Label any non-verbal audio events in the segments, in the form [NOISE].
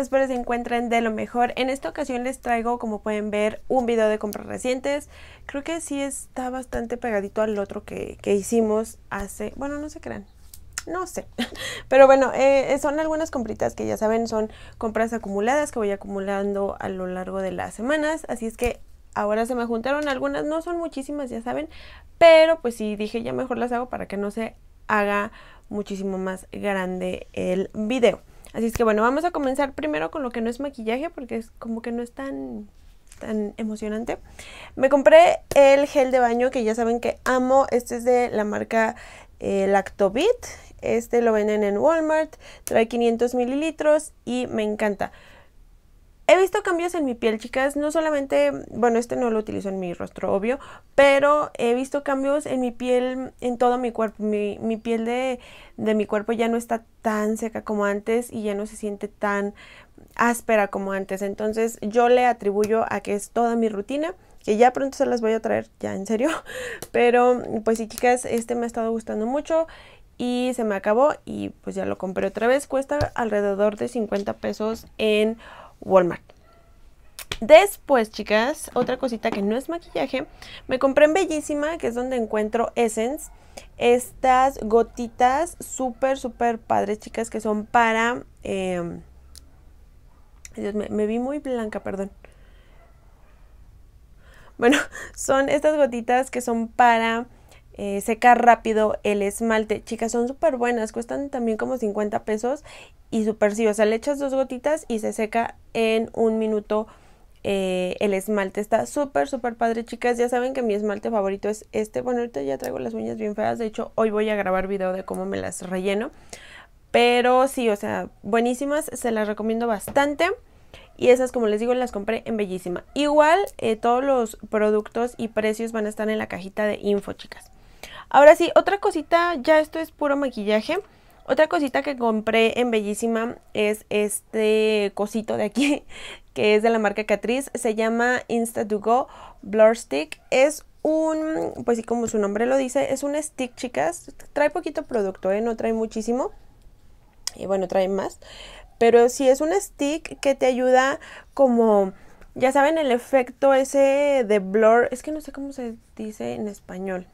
espero se encuentren de lo mejor. En esta ocasión les traigo, como pueden ver, un video de compras recientes. Creo que sí está bastante pegadito al otro que, hicimos hace... Bueno, no se crean, no sé. [LAUGHS] Pero bueno, eh, son algunas compritas que ya saben, son compras acumuladas que voy acumulando a lo largo de las semanas. Así es que ahora se me juntaron algunas, no son muchísimas, ya saben. Pero pues sí, dije ya mejor las hago para que no se haga muchísimo más grande el video. Así es que bueno, vamos a comenzar primero con lo que no es maquillaje porque es como que no es tan, tan emocionante. Me compré el gel de baño que ya saben que amo. Este es de la marca LactoVit. Eh, Lactobit. Este lo venden en Walmart. Trae 500 mililitros y me encanta. He visto cambios en mi piel, chicas, no solamente, bueno, este no lo utilizo en mi rostro, obvio, pero he visto cambios en mi piel, en todo mi cuerpo. Mi, piel de, de mi cuerpo ya no está tan seca como antes y ya no se siente tan áspera como antes. Entonces yo le atribuyo a que es toda mi rutina que ya pronto se las voy a traer, ya en serio. [LAUGHS] Pero pues sí, chicas, este me ha estado gustando mucho y se me acabó y pues ya lo compré otra vez. Cuesta alrededor de 50 pesos en Walmart. Después, chicas, otra cosita que no es maquillaje, me compré en Bellísima, que es donde encuentro Essence, estas gotitas súper, súper padres, chicas, que son para... Em, Dios, me vi muy blanca, perdón. Bueno, [LAUGHS] son estas gotitas que son para... Eh, seca rápido el esmalte. Chicas, son súper buenas, cuestan también como 50 pesos y súper sí, o sea, le echas dos gotitas y se seca en un minuto eh, el esmalte. Está súper, súper padre, chicas. Ya saben que mi esmalte favorito es este. Bueno, ahorita ya traigo las uñas bien feas. De hecho, hoy voy a grabar video de cómo me las relleno. Pero sí, o sea, buenísimas. Se las recomiendo bastante. Y esas, como les digo, las compré en Bellísima. Igual, eh, todos los productos y precios van a estar en la cajita de info, chicas. Ahora sí, otra cosita, ya esto es puro maquillaje. Otra cosita que compré en Bellísima es este cosito de aquí, [LAUGHS] que es de la marca Catriz. Se llama Insta2Go Blur Stick. Es un, pues sí, como su nombre lo dice, es un stick, chicas. Trae poquito producto, ¿eh? No trae muchísimo. Y bueno, trae más. Pero sí es un stick que te ayuda como, ya saben, el efecto ese de blur. Es que no sé cómo se dice en español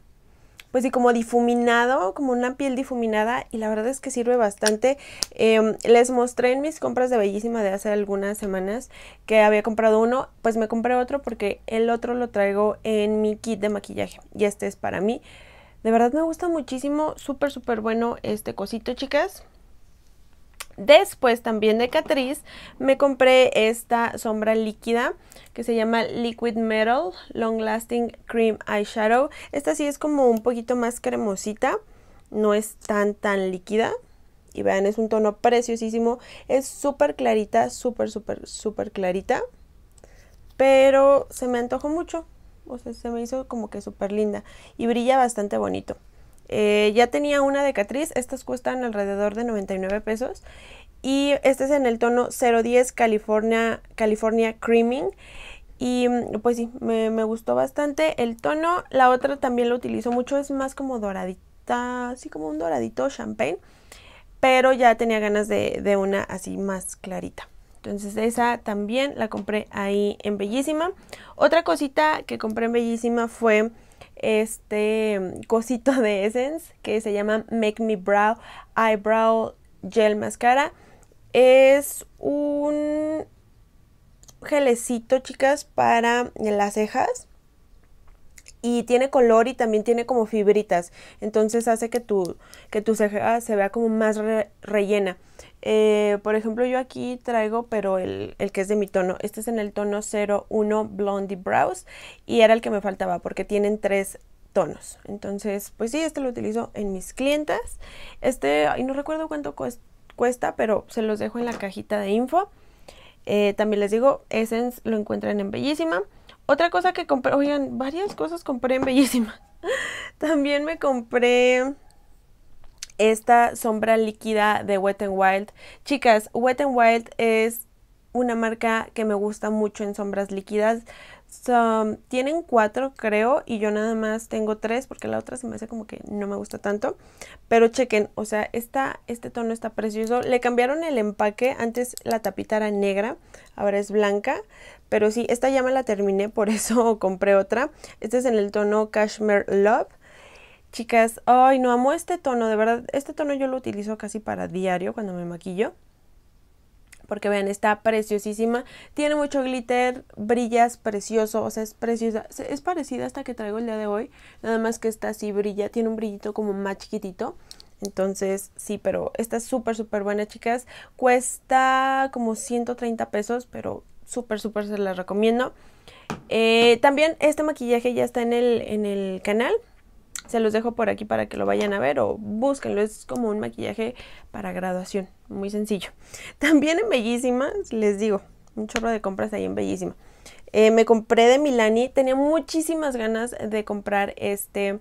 pues sí, como difuminado, como una piel difuminada y la verdad es que sirve bastante. Em, les mostré en mis compras de Bellísima de hace algunas semanas que había comprado uno, pues me compré otro porque el otro lo traigo en mi kit de maquillaje y este es para mí. De verdad me gusta muchísimo, súper, súper bueno este cosito, chicas. Después también de Catrice me compré esta sombra líquida que se llama Liquid Metal Long Lasting Cream Eyeshadow. Esta sí es como un poquito más cremosita, no es tan tan líquida. Y vean, es un tono preciosísimo, es súper clarita, súper súper súper clarita. Pero se me antojó mucho, o sea, se me hizo como que súper linda y brilla bastante bonito. Eh, ya tenía una de Catriz, estas cuestan alrededor de 99 pesos. Y este es en el tono 010 California, California Creaming. Y mm, pues sí, me, gustó bastante el tono. La otra también lo utilizo mucho, es más como doradita, así como un doradito champagne. Pero ya tenía ganas de, de una así más clarita. Entonces esa también la compré ahí en Bellísima. Otra cosita que compré en Bellísima fue este mm, cosito de Essence que se llama Make Me Brow Eyebrow Gel Mascara. Es un gelecito, chicas, para las cejas y tiene color y también tiene como fibritas. Entonces hace que tu, que tu ceja se vea como más rellena. Eh, por ejemplo, yo aquí traigo, pero el, el, que es de mi tono. Este es en el tono 01 Blondie Brows y era el que me faltaba porque tienen tres tonos. Entonces, pues sí, este lo utilizo en mis clientas. Este, y no recuerdo cuánto cuesta, pero se los dejo en la cajita de info. Eh, también les digo, Essence lo encuentran en Bellísima. Otra cosa que compré, oigan, varias cosas compré en Bellísima. [LAUGHS] También me compré esta sombra líquida de Wet n Wild. Chicas, Wet n Wild es una marca que me gusta mucho en sombras líquidas tienen cuatro, creo, y yo nada más tengo tres porque la otra se me hace como que no me gusta tanto. Pero chequen, o sea, este tono está precioso. Le cambiaron el empaque, antes la tapita era negra, ahora es blanca. Pero sí, esta ya me la terminé, por eso [LAUGHS] compré otra. Este es en el tono Cashmere Love. Chicas, ay, no amo este tono, de verdad, este tono yo lo utilizo casi para diario cuando me maquillo. Porque vean, está preciosísima. Tiene mucho glitter, brillas precioso, o sea, es preciosa. Es parecida hasta que traigo el día de hoy, nada más que esta sí brilla, tiene un brillito como más chiquitito. Entonces, sí, pero está súper, súper buena, chicas. Cuesta como 130 pesos, pero súper, súper se la recomiendo. Eh, también este maquillaje ya está en el, en el canal. Se los dejo por aquí para que lo vayan a ver o búsquenlo. Es como un maquillaje para graduación, muy sencillo. [LAUGHS] También en Bellísima, les digo, un chorro de compras ahí en Bellísima. Eh, me compré de Milani, tenía muchísimas ganas de comprar este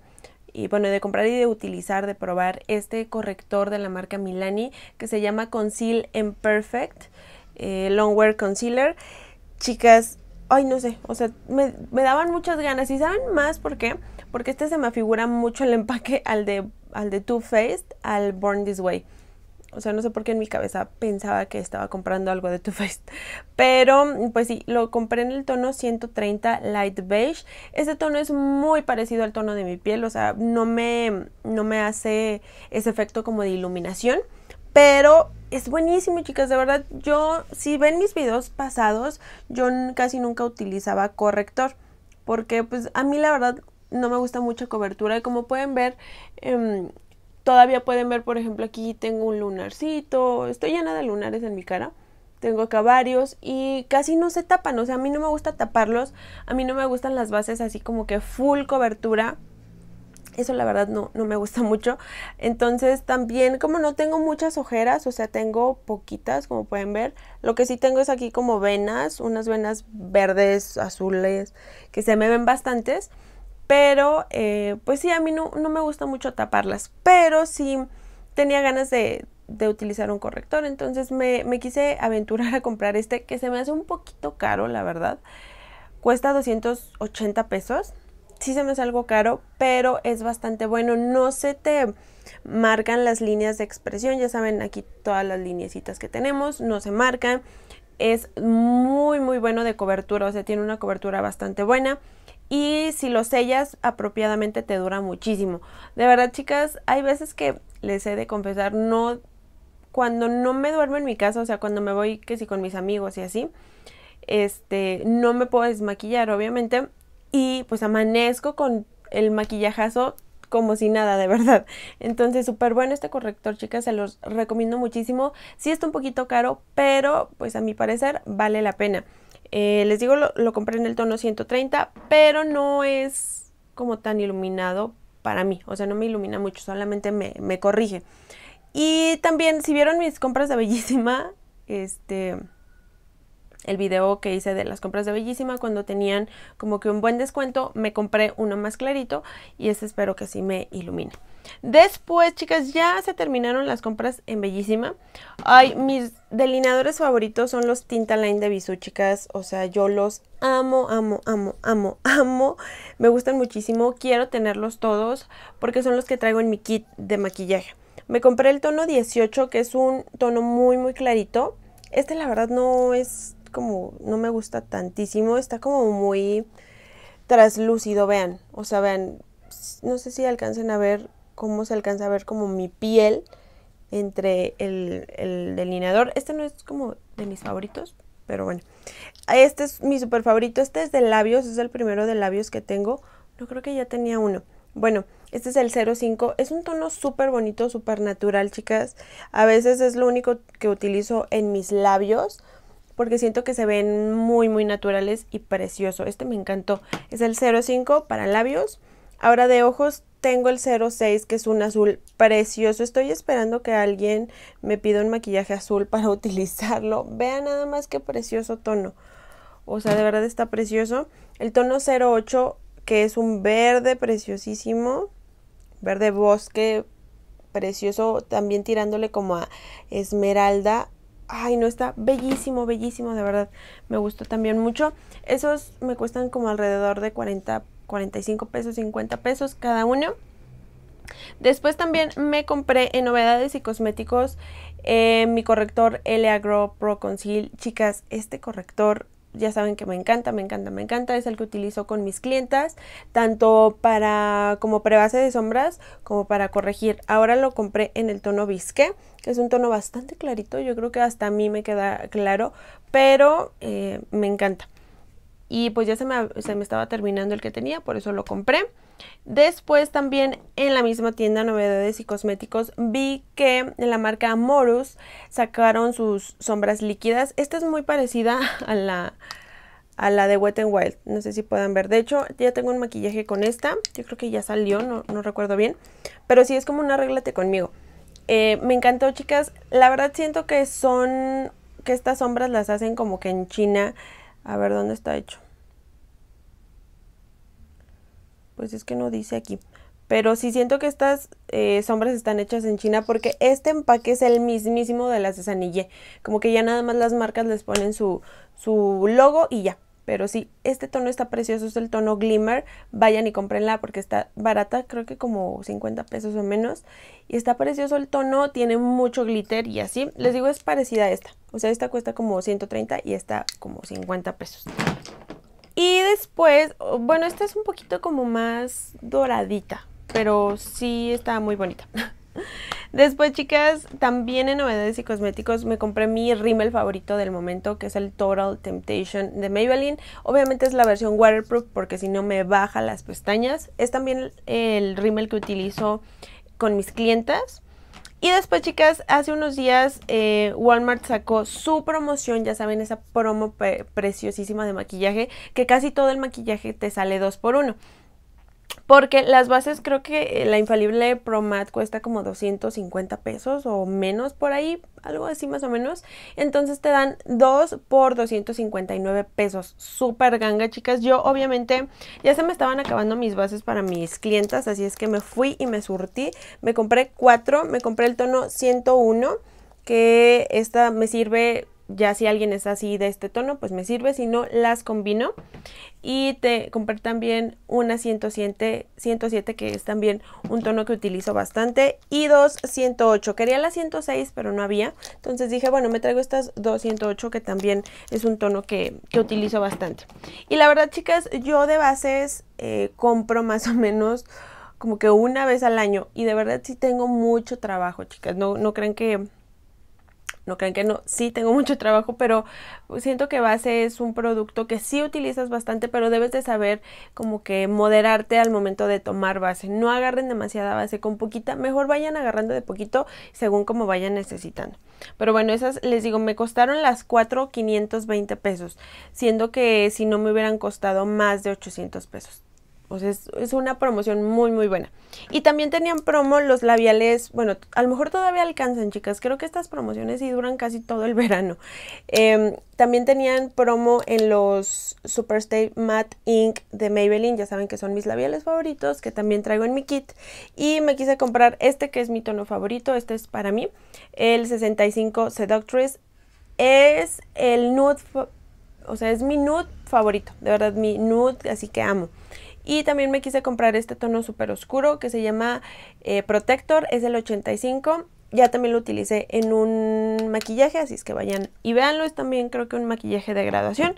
y bueno, de comprar y de utilizar, de probar este corrector de la marca Milani que se llama Conceal Imperfect eh, Longwear Concealer. Chicas, ay, no sé, o sea, me, daban muchas ganas y saben más por qué porque este se me figura mucho el empaque [LAUGHS] al de, al de Too Faced, al Born This Way. O sea, no sé por qué en mi cabeza pensaba que estaba comprando algo de Too Faced. [LAUGHS] Pero, pues sí, lo compré en el tono 130 Light Beige. Este tono es muy parecido al tono de mi piel. O sea, no me, no me hace ese efecto como de iluminación. Pero es buenísimo, chicas. De verdad, yo, si ven mis videos pasados, yo casi nunca utilizaba corrector. Porque, pues, a mí la verdad no me gusta mucha cobertura y como pueden ver em, todavía pueden ver por ejemplo aquí tengo un lunarcito estoy llena de lunares en mi cara tengo acá varios y casi no se tapan, o sea, a mí no me gusta taparlos, a mí no me gustan las bases así como que full cobertura, eso la verdad no, no me gusta [LAUGHS] mucho, entonces también como no tengo muchas ojeras, o sea, tengo poquitas como pueden ver, lo que sí tengo es aquí como venas, unas venas verdes, azules, que se me ven bastantes, pero, eh, pues sí, a mí no, me gusta mucho taparlas. Pero sí tenía ganas de, utilizar un corrector. Entonces me, quise aventurar a comprar este, que se me hace un poquito caro, la verdad. Cuesta 280 pesos. Sí se me hace algo caro, pero es bastante bueno. No se te marcan las líneas de expresión. Ya saben, aquí todas las lineecitas que tenemos no se marcan es muy muy bueno de cobertura, o sea, tiene una cobertura bastante buena y si lo sellas apropiadamente te dura muchísimo. De verdad, chicas, hay veces que les he de confesar, no cuando no me duermo en mi casa, o sea, cuando me voy que si con mis amigos y así, este, no me puedo desmaquillar, obviamente, y pues amanezco con el maquillajazo como si nada, de verdad. Entonces, súper bueno este corrector, chicas, se los recomiendo muchísimo. Sí está un poquito caro, pero pues a mi parecer vale la pena. Eh, les digo, lo, compré en el tono 130, pero no es como tan iluminado para mí. O sea, no me ilumina mucho, solamente me, me corrige. Y también, si vieron mis compras de Bellísima, este el video que hice de las compras de Bellísima cuando tenían como que un buen descuento, me compré uno más clarito y este espero que así me ilumine. Después, chicas, ya se terminaron las compras en Bellísima. Ay, mis delineadores favoritos son los Tinta Line de Bisú, chicas. O sea, yo los amo, amo, amo, amo, amo. Me gustan muchísimo. Quiero tenerlos todos porque son los que traigo en mi kit de maquillaje. Me compré el tono 18, que es un tono muy, muy clarito. Este la verdad no es como, no me gusta tantísimo, está como muy traslúcido, vean, o sea, vean, no sé si alcancen a ver cómo se alcanza a ver como mi piel entre el, el delineador. Este no es como de mis favoritos, pero bueno. Este es mi super favorito, este es de labios, es el primero de labios que tengo, no creo que ya tenía uno. Bueno, este es el 05. Es un tono súper bonito, súper natural, chicas. A veces es lo único que utilizo en mis labios porque siento que se ven muy, muy naturales y precioso. Este me encantó. Es el 05 para labios. Ahora de ojos tengo el 06 que es un azul precioso. Estoy esperando que alguien me pida un maquillaje azul para [LAUGHS] utilizarlo. Vean nada más que precioso tono. O sea, de verdad está precioso. El tono 08 que es un verde preciosísimo. Verde bosque precioso. También tirándole como a esmeralda Ay, no, está bellísimo, bellísimo, de verdad. Me gustó también mucho. Esos me cuestan como alrededor de 40, 45 pesos, 50 pesos cada uno. Después también me compré en novedades y cosméticos eh, mi corrector LA Grow Pro Conceal. Chicas, este corrector ya saben que me encanta, me encanta, me encanta, es el que utilizo con mis clientas, tanto para como prebase de sombras como para corregir. Ahora lo compré en el tono bisque, que es un tono bastante clarito, yo creo que hasta a mí me queda claro, pero eh, me encanta y pues ya se me, se me, estaba terminando el que tenía, por eso lo compré. Después también en la misma tienda Novedades y Cosméticos vi que en la marca Morus sacaron sus sombras líquidas. Esta es muy parecida a la, a la de Wet n Wild, no sé si puedan ver. De hecho ya tengo un maquillaje con esta, yo creo que ya salió, no, recuerdo bien. Pero sí es como un arréglate conmigo. Eh, me encantó chicas, la verdad siento que son, que estas sombras las hacen como que en China a ver, ¿dónde está hecho? Pues es que no dice aquí. Pero sí siento que estas eh, sombras están hechas en China porque este empaque es el mismísimo de las de Sanille. Como que ya nada más las marcas les ponen su, su logo y ya. Pero si este tono está precioso, es el tono Glimmer. Vayan y comprenla porque está barata, creo que como 50 pesos o menos. Y está precioso el tono, tiene mucho glitter y así. Les digo, es parecida a esta. O sea, esta cuesta como 130 y esta como 50 pesos. Y después, bueno, esta es un poquito como más doradita, pero sí está muy bonita. [LAUGHS] Después, chicas, también en novedades y cosméticos me compré mi rímel favorito del momento, que es el Total Temptation de Maybelline. Obviamente es la versión waterproof porque si no me baja las pestañas. Es también el rímel que utilizo con mis clientas. Y después, chicas, hace unos días eh, Walmart sacó su promoción, ya saben, esa promo preciosísima de maquillaje, que casi todo el maquillaje te sale dos por uno. Porque las bases, creo que eh, la infalible Promat cuesta como 250 pesos o menos por ahí, algo así más o menos. Entonces te dan 2 por 259 pesos. Súper ganga, chicas. Yo obviamente ya se me estaban acabando mis bases para mis clientas, así es que me fui y me surtí. Me compré cuatro, me compré el tono 101 que esta me sirve ya si alguien es así de este tono, pues me sirve, si no, las combino. Y te compré también una 107, que es también un tono que utilizo bastante, y dos 108. Quería la 106, pero no había. Entonces dije, bueno, me traigo estas 208, que también es un tono que, utilizo bastante. Y la verdad, chicas, yo de bases eh, compro más o menos como que una vez al año. Y de verdad sí tengo mucho trabajo, chicas. No, no que no crean que no, sí tengo mucho trabajo, pero siento que base es un producto que sí utilizas bastante, pero debes de saber como que moderarte al momento de tomar base. No agarren demasiada base con poquita, mejor vayan agarrando de poquito según como vayan necesitando. Pero bueno, esas les digo, me costaron las 4.520 pesos, siendo que si no me hubieran costado más de 800 pesos. O sea, es, una promoción muy, muy buena. Y también tenían promo los labiales. Bueno, a lo mejor todavía alcanzan, chicas. Creo que estas promociones sí duran casi todo el [LAUGHS] verano. Em, también tenían promo en los Superstay Matte Ink de Maybelline. Ya saben que son mis labiales favoritos, que también traigo en mi kit. Y me quise comprar este, que es mi tono favorito. Este es para mí. El 65 Seductress. Es el nude... O sea, es mi nude favorito. De verdad, mi nude, así que amo. Y también me quise comprar este tono súper oscuro que se llama eh, Protector, es del 85. Ya también lo utilicé en un maquillaje, así es que vayan y véanlo. Es también creo que un maquillaje de graduación.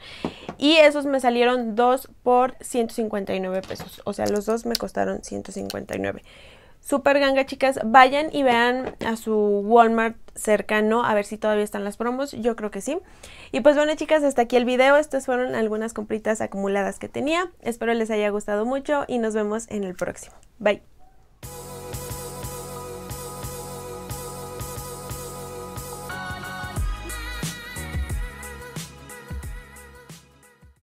Y esos me salieron dos por 159 pesos. O sea, los dos me costaron 159. Super ganga, chicas. Vayan y vean a su Walmart cercano a ver si todavía están las promos. Yo creo que sí. Y pues bueno, chicas, hasta aquí el video. Estas fueron algunas compritas acumuladas que tenía. Espero les haya gustado mucho y nos vemos en el próximo. Bye.